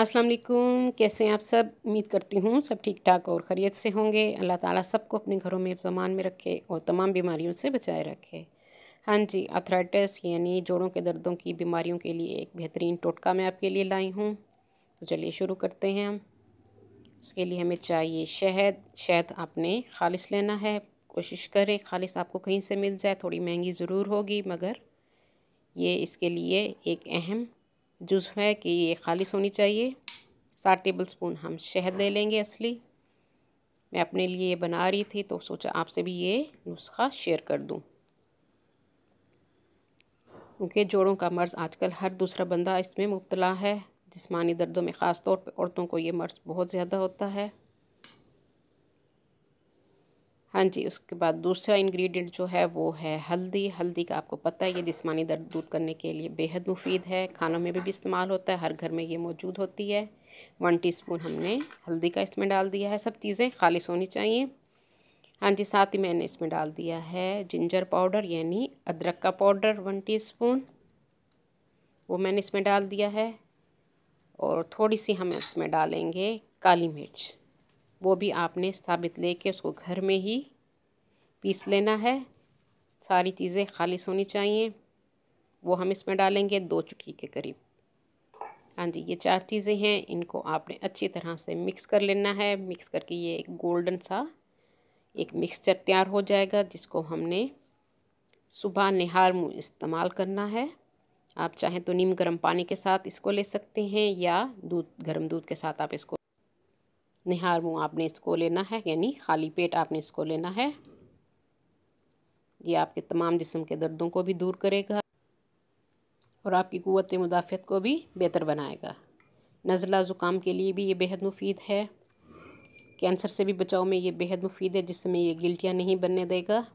अस्सलाम वालेकुम कैसे हैं आप सब उम्मीद करती हूँ सब ठीक ठाक और खैरियत से होंगे अल्लाह ताला सबको अपने घरों में जमान में रखे और तमाम बीमारियों से बचाए रखे हाँ जी अथराइटिस यानी जोड़ों के दर्दों की बीमारियों के लिए एक बेहतरीन टोटका मैं आपके लिए लाई हूँ तो चलिए शुरू करते हैं हम उसके लिए हमें चाहिए शहद शहद आपने खालिश लेना है कोशिश करें खालिश आपको कहीं से मिल जाए थोड़ी महंगी ज़रूर होगी मगर ये इसके लिए एक अहम जो है कि ये खालिश होनी चाहिए सात टेबल स्पून हम शहद ले लेंगे असली मैं अपने लिए बना रही थी तो सोचा आपसे भी ये नुस्खा शेयर कर दूं क्योंकि जोड़ों का मर्ज़ आजकल हर दूसरा बंदा इसमें मुबतला है जिसमानी दर्दों में ख़ास तौर पर औरतों को ये मर्ज़ बहुत ज़्यादा होता है हाँ जी उसके बाद दूसरा इंग्रेडिएंट जो है वो है हल्दी हल्दी का आपको पता है ये जिसमानी दर्द दूर करने के लिए बेहद मुफीद है खानों में भी, भी इस्तेमाल होता है हर घर में ये मौजूद होती है वन टीस्पून हमने हल्दी का इसमें डाल दिया है सब चीज़ें खालिश होनी चाहिए हाँ जी साथ ही मैंने इसमें डाल दिया है जिंजर पाउडर यानी अदरक का पाउडर वन टी वो मैंने इसमें डाल दिया है और थोड़ी सी हम इसमें डालेंगे काली मिर्च वो भी आपने साबित लेके उसको घर में ही पीस लेना है सारी चीज़ें खालिश होनी चाहिए वो हम इसमें डालेंगे दो चुटकी के करीब हाँ जी ये चार चीज़ें हैं इनको आपने अच्छी तरह से मिक्स कर लेना है मिक्स करके ये एक गोल्डन सा एक मिक्सचर तैयार हो जाएगा जिसको हमने सुबह निहार मुँह इस्तेमाल करना है आप चाहें तो नीम गर्म पानी के साथ इसको ले सकते हैं या दूध गर्म दूध के साथ आप इसको निहार मुँह आपने इसको लेना है यानी खाली पेट आपने इसको लेना है ये आपके तमाम जिसम के दर्दों को भी दूर करेगा और आपकी क़वत मुदाफ़त को भी बेहतर बनाएगा नज़ला ज़ुकाम के लिए भी ये बेहद मुफीद है कैंसर से भी बचाव में ये बेहद मुफीद है जिसमें ये गिल्टियाँ नहीं बनने देगा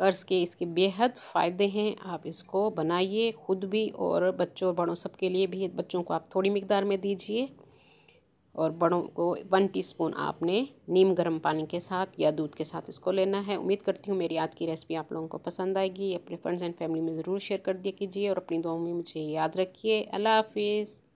अर्ज़ के इसके बेहद फ़ायदे हैं आप इसको बनाइए ख़ुद भी और बच्चों और बड़ों सबके लिए भी बच्चों को आप थोड़ी मकदार में दीजिए और बड़ों को वन टीस्पून आपने नीम गर्म पानी के साथ या दूध के साथ इसको लेना है उम्मीद करती हूँ मेरी आज की रेसिपी आप लोगों को पसंद आएगी अपने फ्रेंड्स एंड फैमिली में ज़रूर शेयर कर दिया कीजिए और अपनी दुआओं में मुझे याद रखिए अल्लाह हाफिज़